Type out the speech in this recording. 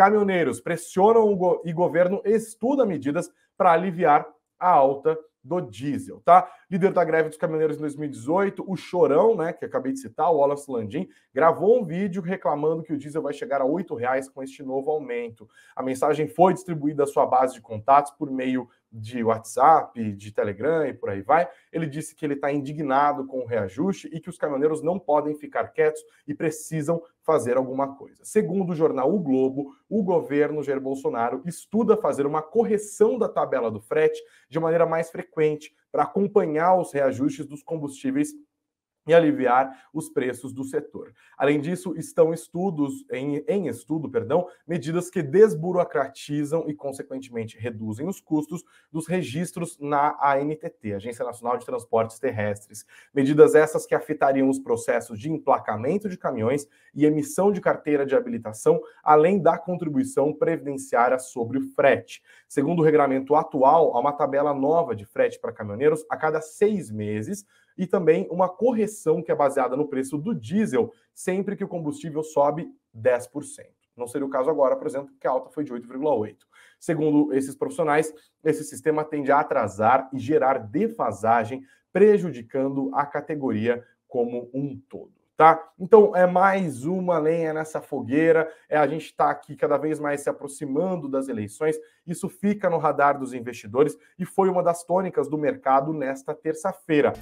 Caminhoneiros pressionam go e governo estuda medidas para aliviar a alta do diesel, tá? Líder da greve dos caminhoneiros em 2018, o Chorão, né, que acabei de citar, o Wallace Landim, gravou um vídeo reclamando que o diesel vai chegar a R$ reais com este novo aumento. A mensagem foi distribuída à sua base de contatos por meio de WhatsApp, de Telegram e por aí vai. Ele disse que ele está indignado com o reajuste e que os caminhoneiros não podem ficar quietos e precisam fazer alguma coisa. Segundo o jornal O Globo, o governo Jair Bolsonaro estuda fazer uma correção da tabela do frete de maneira mais frequente para acompanhar os reajustes dos combustíveis e aliviar os preços do setor. Além disso, estão estudos em, em, estudo, perdão, medidas que desburocratizam e consequentemente reduzem os custos dos registros na ANTT, Agência Nacional de Transportes Terrestres. Medidas essas que afetariam os processos de emplacamento de caminhões e emissão de carteira de habilitação, além da contribuição previdenciária sobre o frete. Segundo o regulamento atual, há uma tabela nova de frete para caminhoneiros a cada seis meses e também uma correção que é baseada no preço do diesel sempre que o combustível sobe 10%. Não seria o caso agora, por exemplo, que a alta foi de 8,8. Segundo esses profissionais, esse sistema tende a atrasar e gerar defasagem, prejudicando a categoria como um todo. Tá? Então é mais uma lenha nessa fogueira. É a gente está aqui cada vez mais se aproximando das eleições. Isso fica no radar dos investidores e foi uma das tônicas do mercado nesta terça-feira.